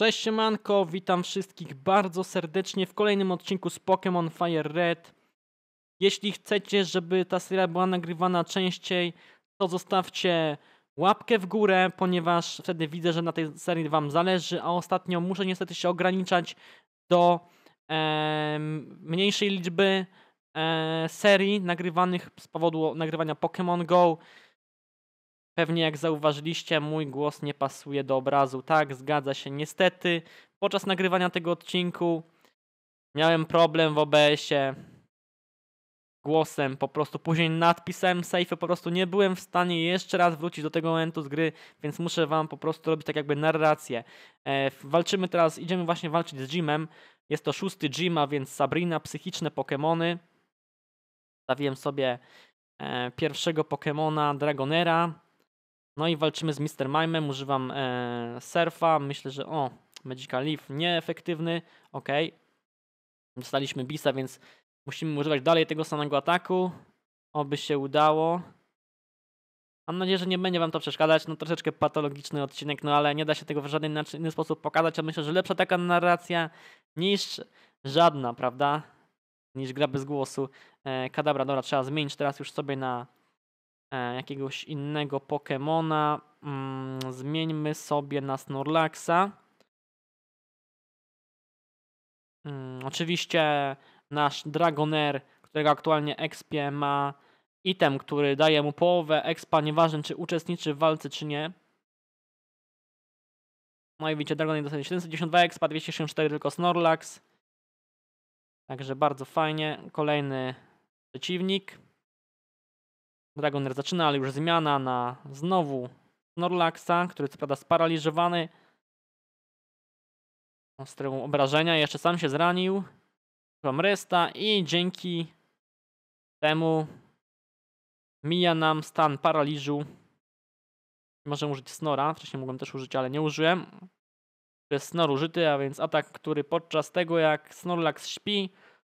Cześć siemanko, witam wszystkich bardzo serdecznie w kolejnym odcinku z Pokémon Fire Red. Jeśli chcecie, żeby ta seria była nagrywana częściej, to zostawcie łapkę w górę, ponieważ wtedy widzę, że na tej serii Wam zależy, a ostatnio muszę niestety się ograniczać do e, mniejszej liczby e, serii nagrywanych z powodu nagrywania Pokémon Go. Pewnie jak zauważyliście, mój głos nie pasuje do obrazu. Tak, zgadza się. Niestety, podczas nagrywania tego odcinku miałem problem w OBS-ie głosem, po prostu później nadpisałem safe, po prostu nie byłem w stanie jeszcze raz wrócić do tego momentu z gry, więc muszę wam po prostu robić tak jakby narrację. E, walczymy teraz, idziemy właśnie walczyć z Jimem, jest to szósty Jim, a więc Sabrina, psychiczne Pokémony. Stawiłem sobie e, pierwszego Pokémona Dragonera, no i walczymy z Mr. Mime'em, używam e, surfa, myślę, że o, Magical Leaf nieefektywny, ok. Dostaliśmy bisa, więc musimy używać dalej tego samego ataku, oby się udało. Mam nadzieję, że nie będzie Wam to przeszkadzać, no troszeczkę patologiczny odcinek, no ale nie da się tego w żaden inny sposób pokazać, a myślę, że lepsza taka narracja niż żadna, prawda? Niż gra bez głosu. E, kadabra, dobra, trzeba zmienić teraz już sobie na E, jakiegoś innego Pokemona. Mm, zmieńmy sobie na Snorlaxa. Mm, oczywiście nasz Dragonair, którego aktualnie XP ma item, który daje mu połowę expa, nieważne czy uczestniczy w walce czy nie. No i widzicie, Dragonair dostaje 792 expa, 264 tylko Snorlax. Także bardzo fajnie. Kolejny przeciwnik. Dragoner zaczyna, ale już zmiana na znowu Snorlaxa, który co prawda sparaliżowany. Ostrą obrażenia, jeszcze sam się zranił. resta i dzięki temu mija nam stan paraliżu. Może użyć snora, wcześniej mogłem też użyć, ale nie użyłem. To jest snor użyty, a więc atak, który podczas tego jak Snorlax śpi,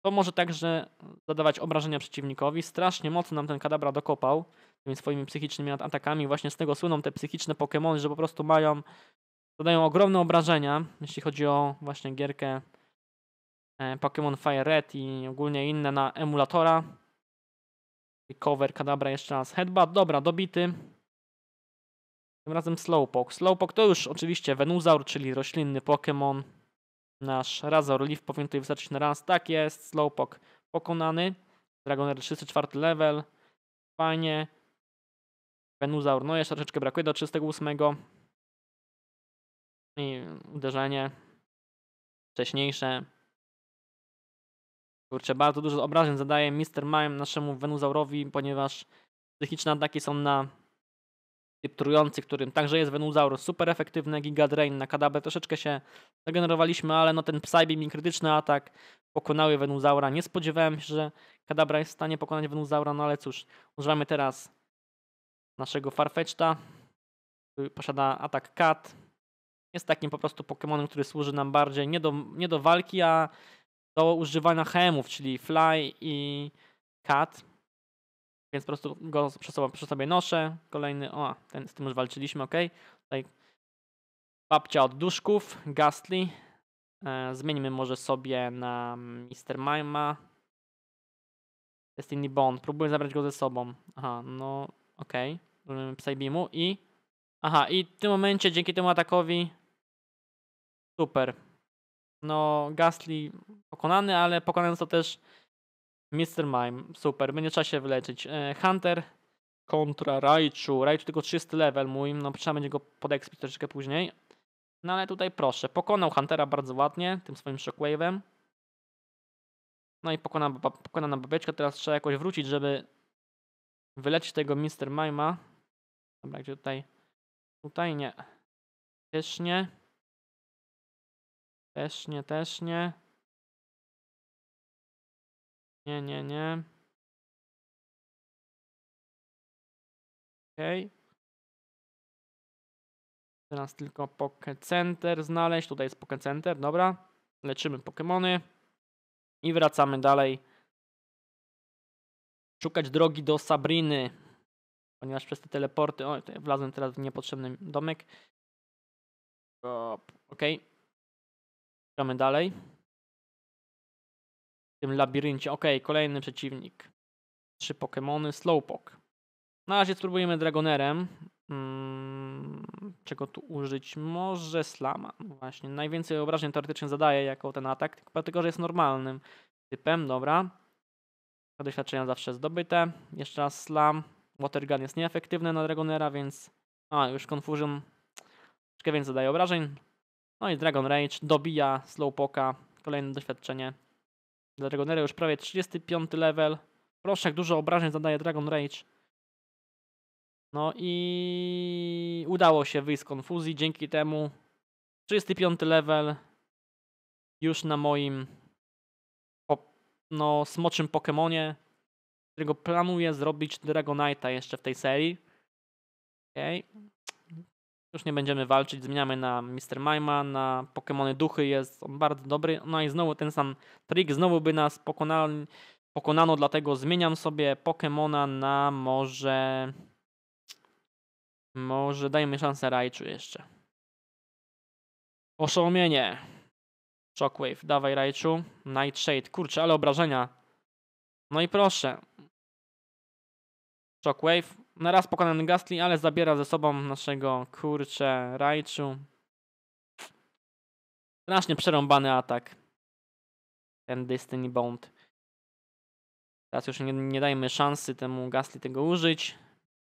to może także zadawać obrażenia przeciwnikowi. Strasznie mocno nam ten kadabra dokopał tymi swoimi psychicznymi atakami. Właśnie z tego słyną te psychiczne Pokémony, że po prostu mają, zadają ogromne obrażenia, jeśli chodzi o właśnie gierkę e, Pokémon Fire Red i ogólnie inne na emulatora. Cover kadabra jeszcze raz. Headbutt, dobra, dobity. Tym razem Slowpoke. Slowpoke to już oczywiście Venusaur, czyli roślinny Pokémon nasz Razor Leaf powinien tutaj wystarczyć na raz. Tak jest, Slowpoke pokonany. Dragoner 34 level. Fajnie. Venusaur, no jeszcze troszeczkę brakuje do 38. I uderzenie wcześniejsze. Kurczę, bardzo dużo obrażeń zadaje Mr. Mime naszemu Venusaurowi, ponieważ psychiczne ataki są na typ trujący, którym także jest Venusaurus, super efektywny, Giga Drain, na Kadabę troszeczkę się regenerowaliśmy, ale no ten Psybeam i krytyczny atak pokonały Venusaura. Nie spodziewałem się, że Kadabra jest w stanie pokonać Venusaura, no ale cóż, używamy teraz naszego Farfetch'ta, który posiada atak Cat. Jest takim po prostu Pokémonem, który służy nam bardziej nie do, nie do walki, a do używania hemów, czyli Fly i Cat. Więc po prostu go przy, sobą, przy sobie noszę. Kolejny, o, ten, z tym już walczyliśmy, ok. Tutaj babcia od duszków, Gastly. E, zmieńmy może sobie na Mister Mima. Destiny Bond. Próbuję zabrać go ze sobą. Aha, no ok. Okay. Psybeamu i... Aha, i w tym momencie dzięki temu atakowi... Super. No, Gastly pokonany, ale pokonany to też Mr. Mime, super, będzie trzeba się wyleczyć. E, Hunter kontra Raichu. Raichu tylko 30 level mój, no trzeba będzie go podekspić troszeczkę później. No ale tutaj proszę, pokonał Huntera bardzo ładnie, tym swoim shockwave'em. No i pokonana, pokonana babeczka, teraz trzeba jakoś wrócić, żeby wyleczyć tego Mr. Mime'a. Dobra, gdzie tutaj? Tutaj nie. Też nie. Też nie, też nie. Nie, nie, nie. Okej. Okay. Teraz tylko Poké Center znaleźć. Tutaj jest Poké Center, dobra. Leczymy Pokémony. I wracamy dalej. Szukać drogi do Sabriny. Ponieważ przez te teleporty... O, tutaj wlazłem teraz w niepotrzebny domek. Okej. Okay. Szukamy dalej tym labiryncie. Ok, kolejny przeciwnik. Trzy Pokémony, Slowpoke. Na razie spróbujemy Dragonerem. Hmm, czego tu użyć? Może Slama. Właśnie, najwięcej obrażeń teoretycznie zadaje jako ten atak, tylko, tylko że jest normalnym typem, dobra. Doświadczenia zawsze zdobyte. Jeszcze raz Slam. Watergun jest nieefektywny na Dragonera, więc... A, już Confusion troszkę więcej zadaje obrażeń. No i Dragon Rage dobija Slowpoka. Kolejne doświadczenie. Dragonera już prawie 35 level. Proszę, dużo obrażeń zadaje Dragon Rage. No i udało się wyjść z konfuzji. Dzięki temu 35 level już na moim no, smoczym Pokemonie, którego planuję zrobić Dragonite'a jeszcze w tej serii. Okay. Już nie będziemy walczyć, zmieniamy na Mr. Maima, na Pokémony Duchy, jest on bardzo dobry. No i znowu ten sam trik, znowu by nas pokonali, pokonano, dlatego zmieniam sobie Pokémona na może... Może dajmy szansę Raichu jeszcze. Oszołomienie. Shockwave, dawaj Raichu. Nightshade, kurczę, ale obrażenia. No i proszę. Shockwave, na raz pokonany Gastly, ale zabiera ze sobą naszego kurcze Raichu. Strasznie przerąbany atak. Ten Destiny Bound. Teraz już nie, nie dajmy szansy temu Gastly tego użyć.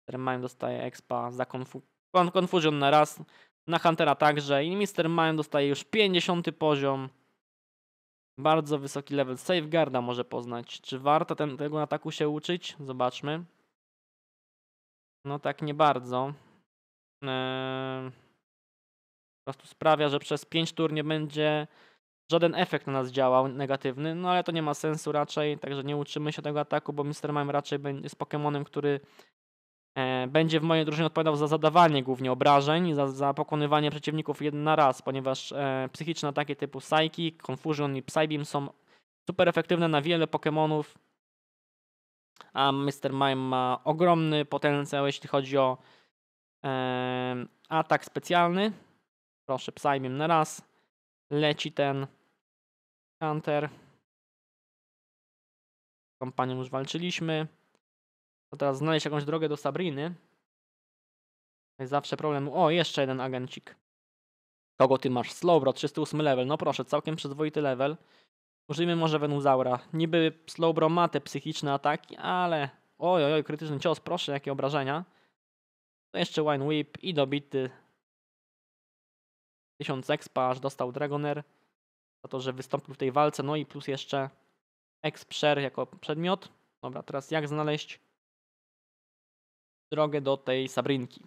Mr. Mime dostaje expa za konfu Confusion na raz. Na Huntera także. I Mr. Mime dostaje już 50 poziom. Bardzo wysoki level safeguarda może poznać. Czy warto ten, tego ataku się uczyć? Zobaczmy. No tak nie bardzo. E, po prostu sprawia, że przez 5 tur nie będzie żaden efekt na nas działał negatywny, no ale to nie ma sensu raczej, także nie uczymy się tego ataku, bo Mr. Mime raczej jest Pokémonem, który e, będzie w mojej drużynie odpowiadał za zadawanie głównie obrażeń, za, za pokonywanie przeciwników jeden na raz, ponieważ e, psychiczne ataki typu Psyki, Confusion i Psybeam są super efektywne na wiele Pokémonów, a Mr. Mime ma ogromny potencjał, jeśli chodzi o e, atak specjalny. Proszę, psajmiem na raz. Leci ten counter. Z kompanią już walczyliśmy. To teraz znaleźć jakąś drogę do Sabriny. Jest zawsze problem. O, jeszcze jeden agencik. Kogo ty masz? Slowbro, 308 level. No proszę, całkiem przyzwoity level. Użyjmy może Venuzaura. Niby Slowbro ma te psychiczne ataki, ale... Oj, oj, oj, krytyczny cios, proszę, jakie obrażenia. To jeszcze Wine Whip i dobity. 1000 expa, aż dostał Dragoner. Za to, że wystąpił w tej walce. No i plus jeszcze exp jako przedmiot. Dobra, teraz jak znaleźć drogę do tej Sabrinki?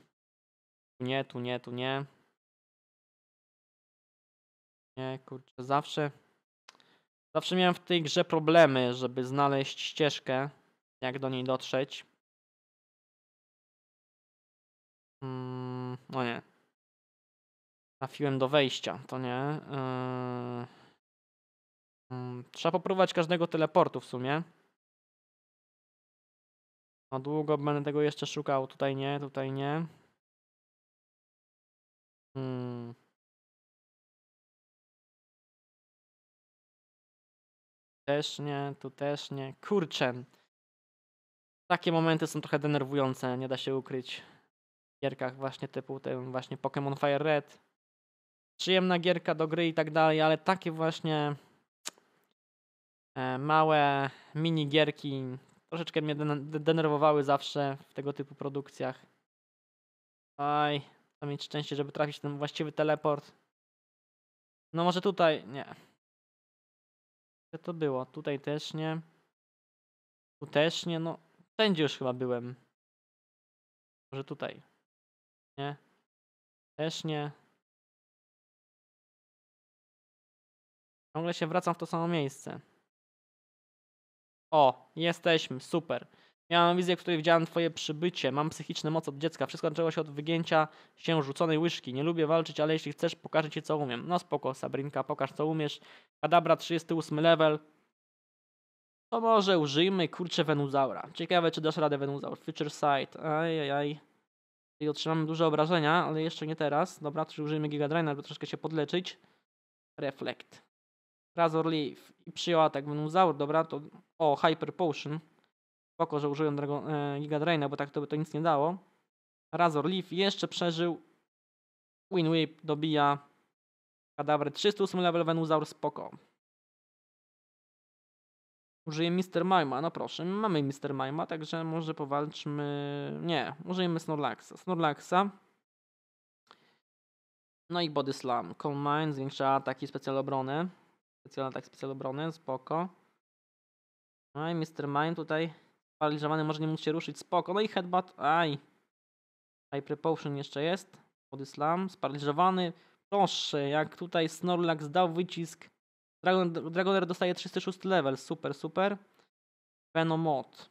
Tu nie, tu nie, tu nie. Nie, kurczę, zawsze Zawsze miałem w tej grze problemy, żeby znaleźć ścieżkę, jak do niej dotrzeć. Mm, no nie. Trafiłem do wejścia, to nie. Yy... Mm, trzeba popróbować każdego teleportu w sumie. No długo będę tego jeszcze szukał. Tutaj nie, tutaj nie. Hmm. Też nie, tu też nie. Kurczę. Takie momenty są trochę denerwujące, nie da się ukryć. W gierkach właśnie typu ten właśnie Pokémon Fire Red. Przyjemna gierka do gry i tak dalej, ale takie właśnie e, małe minigierki troszeczkę mnie denerwowały zawsze w tego typu produkcjach. Oj, to mieć szczęście, żeby trafić ten właściwy teleport. No może tutaj, nie to było. Tutaj też nie. Tu też nie, no. Wszędzie już chyba byłem. Może tutaj. Nie. Też nie. Ciągle się wracam w to samo miejsce. O, jesteśmy, super. Miałam wizję, w której widziałam twoje przybycie. Mam psychiczne moc od dziecka. Wszystko zaczęło się od wygięcia się rzuconej łyżki. Nie lubię walczyć, ale jeśli chcesz, pokażę ci, co umiem. No spoko, Sabrinka, pokaż, co umiesz. Kadabra, 38 level. To może użyjmy, kurczę, Venusaura. Ciekawe, czy dasz radę Venusaur. Future Sight. Ajajaj. I otrzymamy duże obrażenia, ale jeszcze nie teraz. Dobra, to użyjmy Gigadraina, żeby troszkę się podleczyć. Reflect. Razor Leaf. I przyjął atak Venusaur. Dobra, to... O, Hyper Potion. Spoko, że użyją Dragon, e, Giga Draina, bo tak to by to nic nie dało. Razor Leaf jeszcze przeżył. Win Whip dobija. Kadabry 308 level Venusaur, spoko. Użyję Mr. Mima, no proszę, mamy Mr. Mima, także może powalczmy... Nie, użyjemy Snorlaxa. Snorlaxa. No i Body Slam. Call Mine zwiększa ataki specjal obrony. Specjal atak, specjal obrony, spoko. No i Mr. Mime tutaj sparaliżowany, może nie móc się ruszyć, spoko. No i headbutt, aj. High prepulsion jeszcze jest. Body slam, sparaliżowany. Proszę, jak tutaj Snorlax dał wycisk. Dragon, Dragoner dostaje 306 level, super, super. Venomot.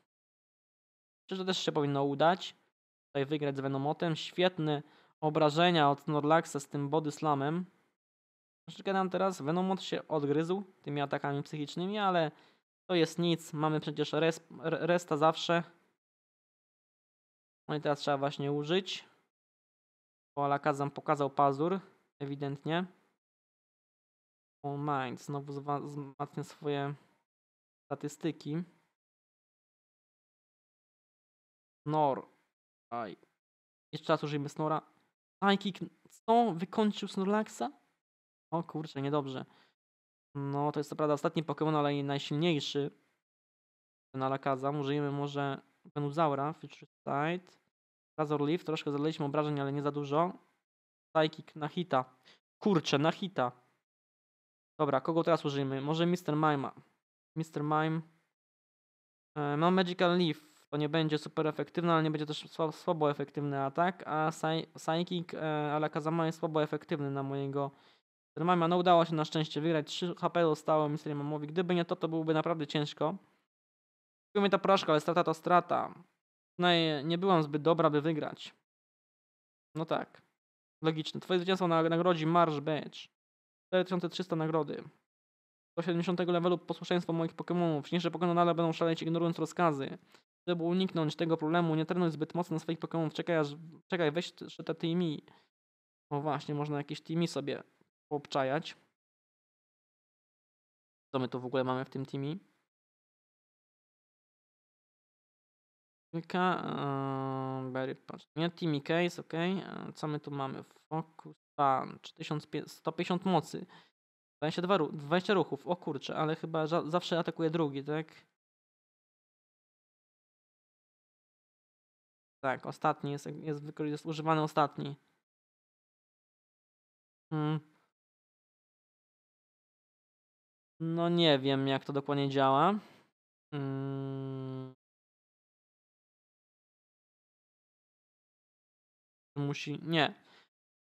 Myślę, że też się powinno udać. Tutaj wygrać z Venomotem. Świetne obrażenia od Snorlaxa z tym body slamem. Troszeczkę nam teraz Venomot się odgryzł tymi atakami psychicznymi, ale to jest nic, mamy przecież res, resta zawsze. No i teraz trzeba właśnie użyć. Bo Alakazam pokazał pazur, ewidentnie. Oh Mind znowu wzmacnia swoje statystyki. Snor. Aj. Jeszcze raz użyjmy Snora. Psychic. Co? Wykończył Snorlaxa? O kurczę, niedobrze. No, to jest naprawdę prawda ostatni Pokémon, ale i najsilniejszy. Na Alakazam. Użyjemy może Venuzaura, Future Sight. Razor Leaf. Troszkę zadaliśmy obrażeń, ale nie za dużo. Psychic na hita. Kurczę, na hita. Dobra, kogo teraz użyjemy? Może Mr. Mime. Mr. Mime. mam e, no, Magical Leaf. To nie będzie super efektywne, ale nie będzie też słabo, słabo efektywny atak. A Psychic e, Alakazama jest słabo efektywny na mojego Romano no, udało się na szczęście wygrać. 3 HP zostało Mr. Mamowi. Gdyby nie to, to byłoby naprawdę ciężko. Była mnie ta porażka, ale strata to strata. Przynajmniej no nie byłam zbyt dobra, by wygrać. No tak. Logiczne. Twoje zwycięstwo nagrodzi Marsz Badge. 4300 nagrody. Do 70 levelu posłuszeństwo moich Pokémonów. Niższe Pokémon nadal będą szaleć, ignorując rozkazy. Żeby uniknąć tego problemu, nie trenuj zbyt mocno swoich Pokémonów. Czekaj, aż... Czekaj weź te, te teamy. O właśnie, można jakieś teamy sobie poobczajać. Co my tu w ogóle mamy w tym teamie? Kilka, ehm, Berry patrz Nie, teamie Case, ok. Ehm, co my tu mamy? Focus Punch, 1150 mocy. 22 ruch, 20 ruchów, o kurczę, ale chyba zawsze atakuje drugi, tak? Tak, ostatni jest, jest, jest używany ostatni. Hmm. No nie wiem, jak to dokładnie działa. Hmm. Musi. Nie.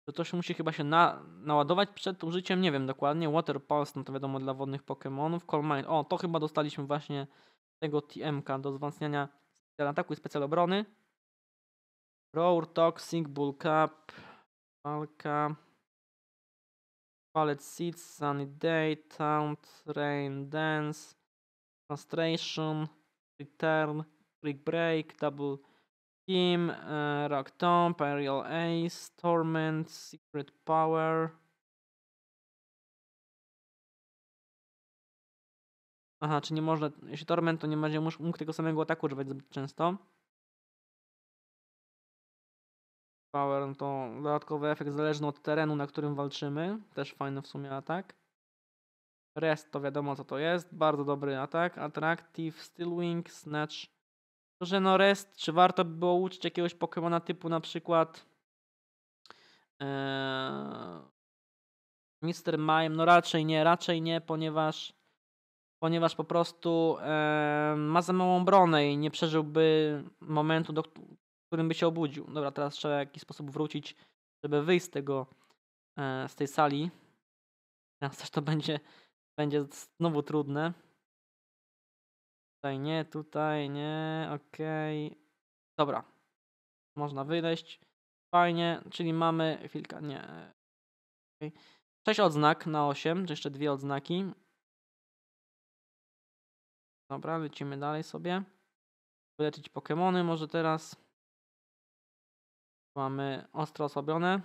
To to się musi chyba się na, naładować przed użyciem, nie wiem dokładnie. Water Pulse, no to wiadomo dla wodnych Pokémonów. Mind. O, to chyba dostaliśmy właśnie tego TMK do wzmacniania specjal ataku i specjal obrony. Roar, Toxic, Bull Cup, Malka. Palette Seeds, Sunny Day, Taunt, Rain Dance, Frustration, Return, Brick Break, Double Team, uh, Rock Tomb, Aerial Ace, Torment, Secret Power. Aha, czy nie można, jeśli Torment, to nie będzie mógł tego samego ataku używać zbyt często. Power no to dodatkowy efekt zależny od terenu, na którym walczymy. Też fajny w sumie atak. Rest to wiadomo co to jest. Bardzo dobry atak. Attractive, Steel Wing, Snatch. To, że no rest, czy warto by było uczyć jakiegoś Pokemona typu na przykład ee, Mr. Mime? No raczej nie, raczej nie, ponieważ ponieważ po prostu e, ma za małą bronę i nie przeżyłby momentu, do, którym by się obudził. Dobra, teraz trzeba w jakiś sposób wrócić, żeby wyjść z tego, e, z tej sali. Teraz też to będzie, będzie znowu trudne. Tutaj nie, tutaj nie, okej. Okay. Dobra. Można wyleść. Fajnie, czyli mamy chwilkę, nie. E, okay. 6 odznak na 8, jeszcze dwie odznaki. Dobra, lecimy dalej sobie. Wyleczyć Pokémony może teraz. Mamy ostro osłabione.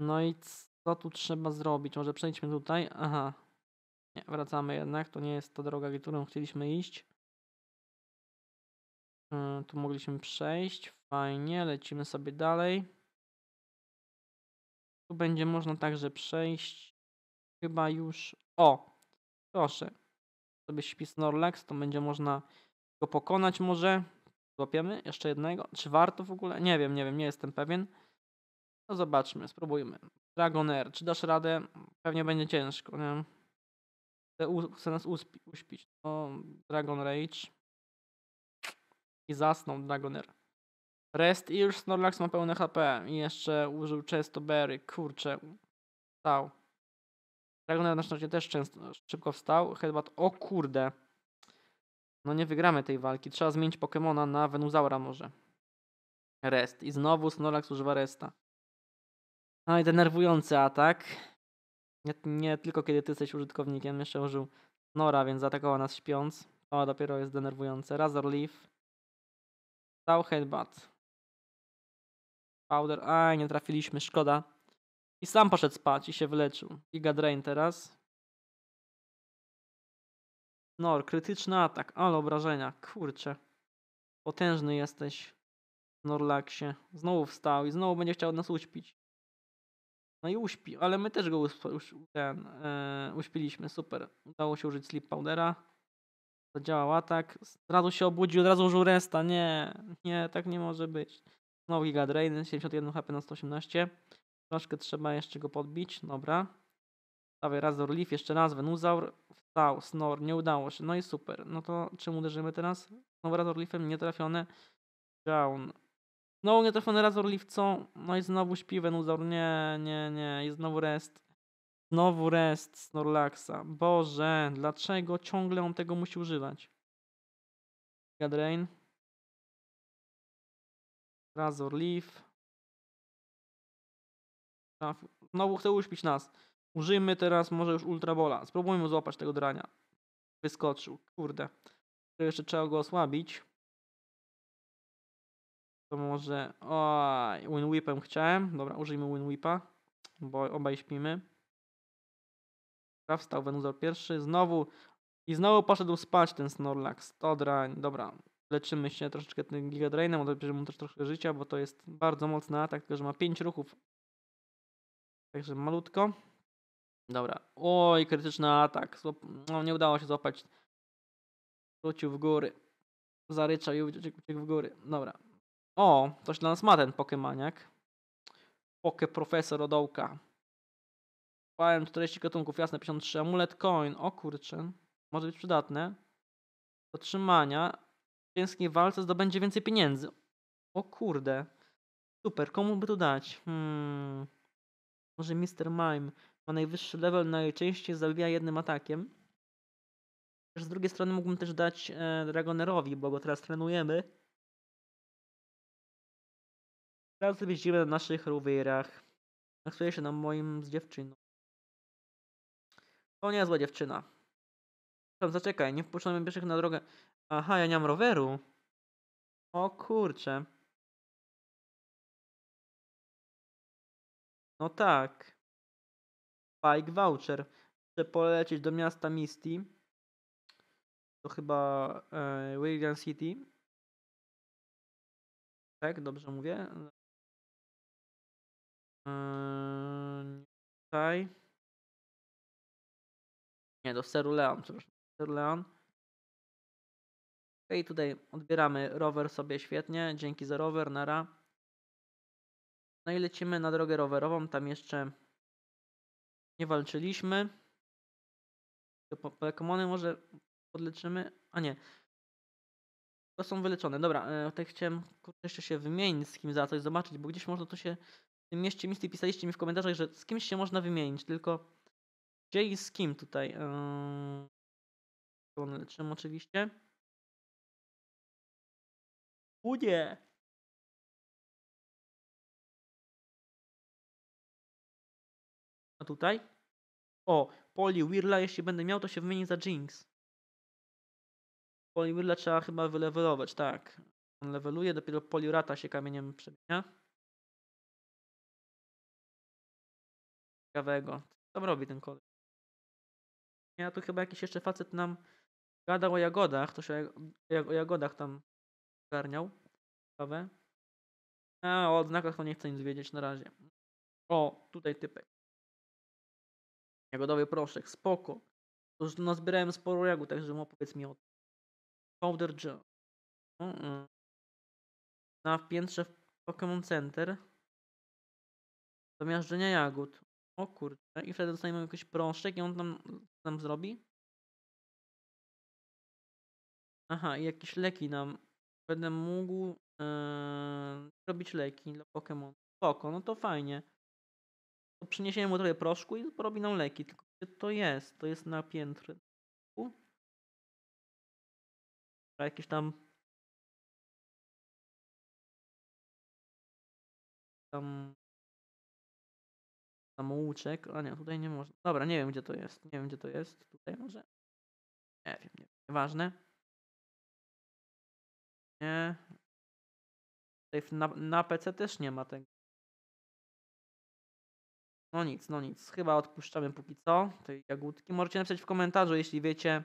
No i co tu trzeba zrobić? Może przejdźmy tutaj. Aha. Nie, wracamy jednak. To nie jest ta droga, którą chcieliśmy iść. Hmm, tu mogliśmy przejść. Fajnie, lecimy sobie dalej. Tu będzie można także przejść. Chyba już. O! Proszę. Sobie śpi Snorlax, to będzie można go pokonać może. Złapiemy jeszcze jednego? Czy warto w ogóle? Nie wiem, nie wiem, nie jestem pewien. No zobaczmy, spróbujmy. Dragoner, czy dasz radę? Pewnie będzie ciężko, nie? Chce, u, nas uśpić. No, Dragon Rage. I zasnął Dragoner. Rest Ears, Snorlax ma pełne HP. I jeszcze użył często Berry. Kurczę. Wstał. Dragoner na szczęście też często, szybko wstał. Headbutt, o kurde. No nie wygramy tej walki. Trzeba zmienić Pokemona na Venusaura może. Rest. I znowu Snorlax używa Resta. No i denerwujący atak. Nie, nie tylko kiedy ty jesteś użytkownikiem. Jeszcze użył Nora, więc zaatakował nas śpiąc. O, dopiero jest denerwujące. Razor Leaf. Stał Headbutt. Powder. Aj, nie trafiliśmy. Szkoda. I sam poszedł spać i się wyleczył. Giga Drain teraz. Nor, krytyczny atak, ale obrażenia. Kurczę. Potężny jesteś. Norlaksie. Znowu wstał i znowu będzie chciał nas uśpić. No i uśpi, ale my też go usp uś ten, e, uśpiliśmy. Super. Udało się użyć Sleep Powdera. Zadziałał atak. Od razu się obudził, od razu użył resta. Nie, nie, tak nie może być. Znowu Giga Drain, 71 HP na 118. Troszkę trzeba jeszcze go podbić. Dobra. Stawię Razor Leaf, jeszcze raz Venusaur. Wstał, Snor, nie udało się. No i super. No to czym uderzymy teraz? Znowu Razor Leafem, nietrafione. Down. Znowu nietrafiony Razor Leaf, co? No i znowu śpi Venusaur. Nie, nie, nie. I znowu rest. Znowu rest Snorlaxa. Boże, dlaczego ciągle on tego musi używać? Gadrain. Razor Leaf. Znowu chce uśpić nas. Użyjmy teraz może już ultrabola. Spróbujmy złapać tego drania. Wyskoczył. Kurde. To jeszcze trzeba go osłabić. To może... Oj, win whipem chciałem. Dobra, użyjmy win whipa. Bo obaj śpimy. Wstał Wenuzor pierwszy. Znowu... I znowu poszedł spać ten Snorlax. To drań. Dobra. Leczymy się troszeczkę tym Gigadrainem. Odbierzemy mu też troszkę życia, bo to jest bardzo mocny atak, tylko że ma 5 ruchów. Także malutko. Dobra. Oj, krytyczny atak. No, nie udało się złapać. Wrócił w góry. Zaryczał i uciekł, w góry. Dobra. O, coś dla nas ma ten Pokemaniak. Poke Profesor Odołka. Pałem 40 gatunków, jasne, 53. Amulet Coin. O kurczę. Może być przydatne. Do trzymania. W ciężkiej walce zdobędzie więcej pieniędzy. O kurde. Super, komu by to dać? Hmm. Może Mr. Mime ma najwyższy level, najczęściej zabija jednym atakiem. Z drugiej strony mógłbym też dać e, Dragonerowi, bo go teraz trenujemy. Teraz jeździmy na naszych rowerach. Naksuje się na moim z dziewczyną. To niezła dziewczyna. Zaczekaj, nie wpuszczamy pieszych na drogę. Aha, ja nie mam roweru. O kurcze! No tak. Pike Voucher. Muszę polecieć do miasta Misty. To chyba e, William City. Tak, dobrze mówię. E, tutaj. Nie, do Cerulean, przepraszam. Cerulean. I tutaj odbieramy rower sobie świetnie. Dzięki za rower, nara. No i lecimy na drogę rowerową, tam jeszcze nie walczyliśmy. Po Pokemony może podleczymy? A nie. To są wyleczone. Dobra, e, tak chciałem kurczę, jeszcze się wymienić z kim za coś, zobaczyć, bo gdzieś można to się... W tym mieście misty pisaliście mi w komentarzach, że z kimś się można wymienić, tylko gdzie i z kim tutaj? Eee... Leczymy oczywiście. U tutaj. O, Poli Wirla, jeśli będę miał, to się wymieni za Jinx. Poli Wirla trzeba chyba wylewelować, tak. On leveluje, dopiero Poliurata się kamieniem przemienia. Ciekawego. Co tam robi ten koleś? Ja tu chyba jakiś jeszcze facet nam gadał o jagodach, to się o jagodach tam garniał, Ciekawe. A o odznakach to nie chcę nic wiedzieć na razie. O, tutaj typek. Jagodowy proszek, spoko. To już nazbierałem sporo jagód, także mu opowiedz mi o tym. Powder Joe. Mm -mm. Na piętrze w Pokémon Center do miażdżenia jagód. O kurde. I wtedy dostaniemy jakiś proszek i on nam, nam zrobi? Aha, i jakieś leki nam. Będę mógł yy, e, robić leki dla Pokémon. Spoko, no to fajnie przyniesiemy mu trochę proszku i porobi nam leki. Tylko gdzie to jest? To jest na piętrze. Jakieś tam... Tam... Tam łuczek. A nie, tutaj nie można. Dobra, nie wiem gdzie to jest. Nie wiem gdzie to jest. Tutaj może? Nie wiem, nie wiem. Nieważne. Nie. Tutaj na, na PC też nie ma tego. No nic, no nic. Chyba odpuszczamy póki co tej jagódki. Możecie napisać w komentarzu, jeśli wiecie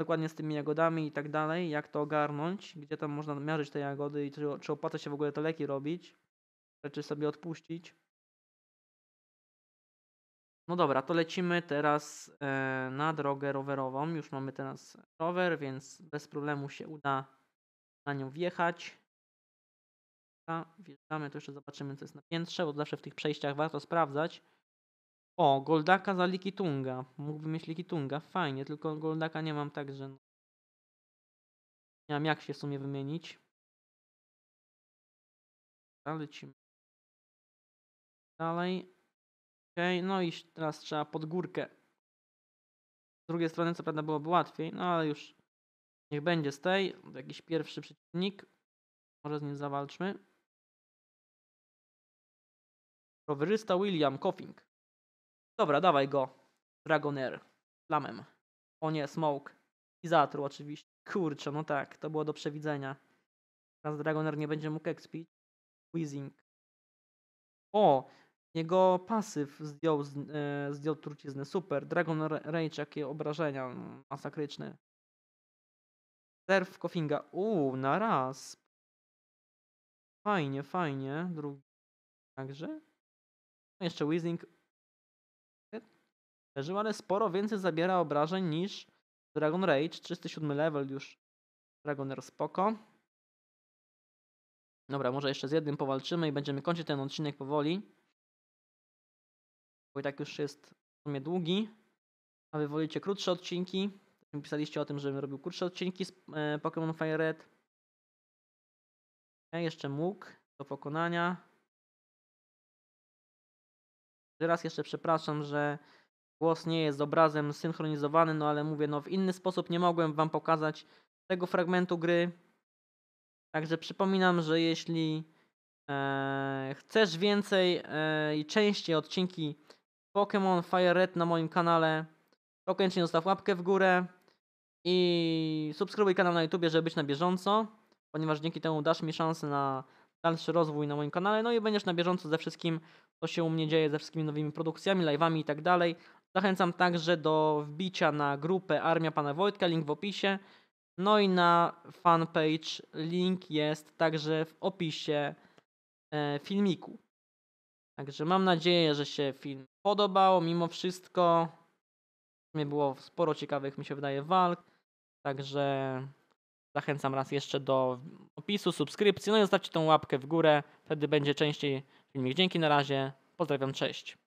dokładnie z tymi jagodami i tak dalej, jak to ogarnąć, gdzie tam można mierzyć te jagody i czy, czy opłaca się w ogóle te leki robić, czy sobie odpuścić. No dobra, to lecimy teraz e, na drogę rowerową. Już mamy teraz rower, więc bez problemu się uda na nią wjechać. Wjeżdżamy, to jeszcze zobaczymy, co jest na piętrze, bo zawsze w tych przejściach warto sprawdzać. O, Goldaka za Likitunga. Mógłbym mieć Likitunga, fajnie, tylko Goldaka nie mam także. No. Nie wiem, jak się w sumie wymienić. Lecimy dalej. Okej, okay, no i teraz trzeba pod górkę. Z drugiej strony co prawda byłoby łatwiej, no ale już niech będzie z tej. Jakiś pierwszy przeciwnik. Może z nim zawalczmy. Rowerzysta William Coffing. Dobra, dawaj go. Dragonair. Lamem. O nie, Smoke. I zatruł oczywiście. Kurczę, no tak, to było do przewidzenia. Teraz Dragonair nie będzie mógł expić. Wheezing. O! Jego pasyw zdjął, e, zdjął truciznę. Super. Dragon Rage, jakie obrażenia. Masakryczne. Serf Kofinga. Uuu, na raz. Fajnie, fajnie. Drugi. Także? No, jeszcze Weezing leżył, ale sporo więcej zabiera obrażeń niż Dragon Rage. 307 level już. Dragoner spoko. Dobra, może jeszcze z jednym powalczymy i będziemy kończyć ten odcinek powoli. Bo i tak już jest w sumie długi. A wy wolicie krótsze odcinki. Pisaliście o tym, żebym robił krótsze odcinki z e, Pokémon Fire Red. Ja jeszcze mógł do pokonania. Raz jeszcze przepraszam, że głos nie jest obrazem synchronizowany, no ale mówię, no w inny sposób nie mogłem wam pokazać tego fragmentu gry. Także przypominam, że jeśli e, chcesz więcej e, i częściej odcinki Pokémon Fire Red na moim kanale, to koniecznie zostaw łapkę w górę i subskrybuj kanał na YouTube, żeby być na bieżąco, ponieważ dzięki temu dasz mi szansę na dalszy rozwój na moim kanale, no i będziesz na bieżąco ze wszystkim, to się u mnie dzieje ze wszystkimi nowymi produkcjami, live'ami i tak dalej. Zachęcam także do wbicia na grupę Armia Pana Wojtka, link w opisie. No i na fanpage link jest także w opisie e, filmiku. Także mam nadzieję, że się film podobał mimo wszystko. Było sporo ciekawych, mi się wydaje, walk. Także zachęcam raz jeszcze do opisu, subskrypcji. No i zostawcie tą łapkę w górę, wtedy będzie częściej filmik. Dzięki, na razie. Pozdrawiam, cześć.